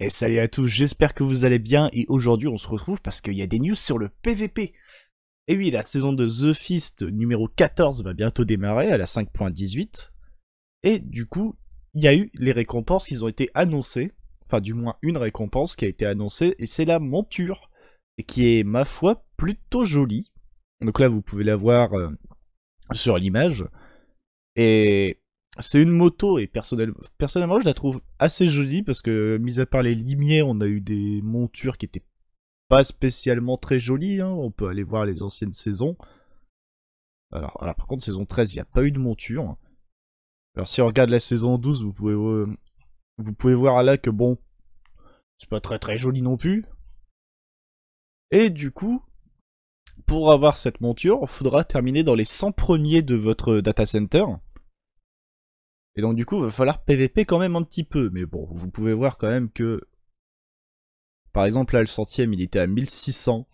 Et salut à tous, j'espère que vous allez bien et aujourd'hui on se retrouve parce qu'il y a des news sur le PVP. Et oui, la saison de The Fist numéro 14 va bientôt démarrer à la 5.18. Et du coup, il y a eu les récompenses qui ont été annoncées, enfin du moins une récompense qui a été annoncée et c'est la monture et qui est ma foi plutôt jolie. Donc là vous pouvez la voir euh, sur l'image. Et c'est une moto et personnellement, personnellement je la trouve assez jolie parce que mis à part les lumières on a eu des montures qui étaient pas spécialement très jolies. Hein. On peut aller voir les anciennes saisons. Alors, alors par contre saison 13 il n'y a pas eu de monture. Hein. Alors si on regarde la saison 12 vous pouvez, euh, vous pouvez voir là que bon c'est pas très très joli non plus. Et du coup pour avoir cette monture il faudra terminer dans les 100 premiers de votre data center. Et donc du coup, il va falloir PVP quand même un petit peu. Mais bon, vous pouvez voir quand même que... Par exemple, là, le centième, il était à 1600.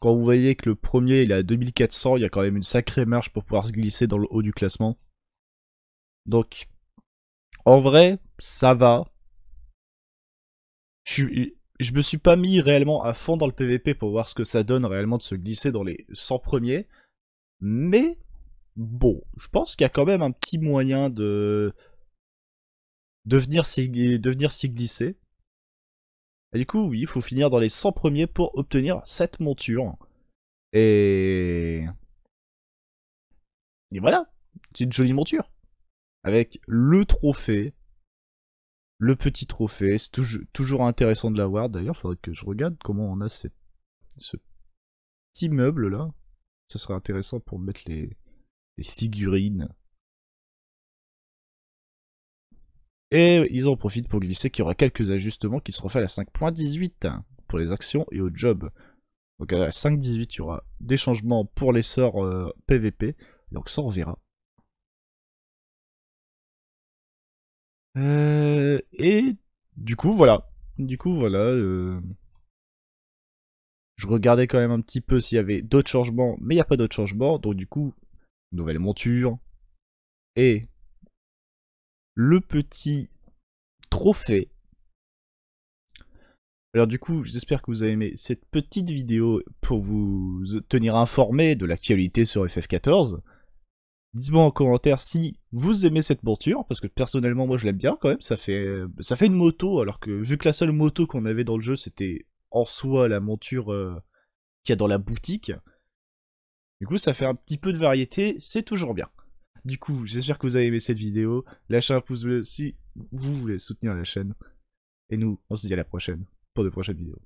Quand vous voyez que le premier, il est à 2400, il y a quand même une sacrée marge pour pouvoir se glisser dans le haut du classement. Donc, en vrai, ça va. Je, me suis pas mis réellement à fond dans le PVP pour voir ce que ça donne réellement de se glisser dans les 100 premiers. Mais bon, je pense qu'il y a quand même un petit moyen de de venir s'y glisser. Et du coup, oui, il faut finir dans les 100 premiers pour obtenir cette monture. Et... Et voilà, c'est une jolie monture. Avec le trophée, le petit trophée, c'est toujours, intéressant de l'avoir. D'ailleurs, il faudrait que je regarde comment on a ce petit meuble là. Ce serait intéressant pour mettre les, les figurines. Et ils en profitent pour glisser qu'il y aura quelques ajustements qui seront faits à la 5.18 pour les actions et au job. Donc à 5.18, il y aura des changements pour les sorts PVP. Euh, Donc ça, on verra. Euh, et du coup, voilà. Du coup, voilà. Euh, je regardais quand même un petit peu s'il y avait d'autres changements, mais il n'y a pas d'autres changements. Donc du coup, nouvelle monture et le petit trophée. Alors du coup, j'espère que vous avez aimé cette petite vidéo pour vous tenir informé de l'actualité sur FF14. Dites-moi en commentaire si vous aimez cette monture, parce que personnellement moi je l'aime bien quand même, ça fait, ça fait une moto, alors que vu que la seule moto qu'on avait dans le jeu c'était en soi la monture euh, qu'il y a dans la boutique, du coup, ça fait un petit peu de variété, c'est toujours bien. Du coup, j'espère que vous avez aimé cette vidéo. Lâchez un pouce bleu si vous voulez soutenir la chaîne. Et nous, on se dit à la prochaine pour de prochaines vidéos.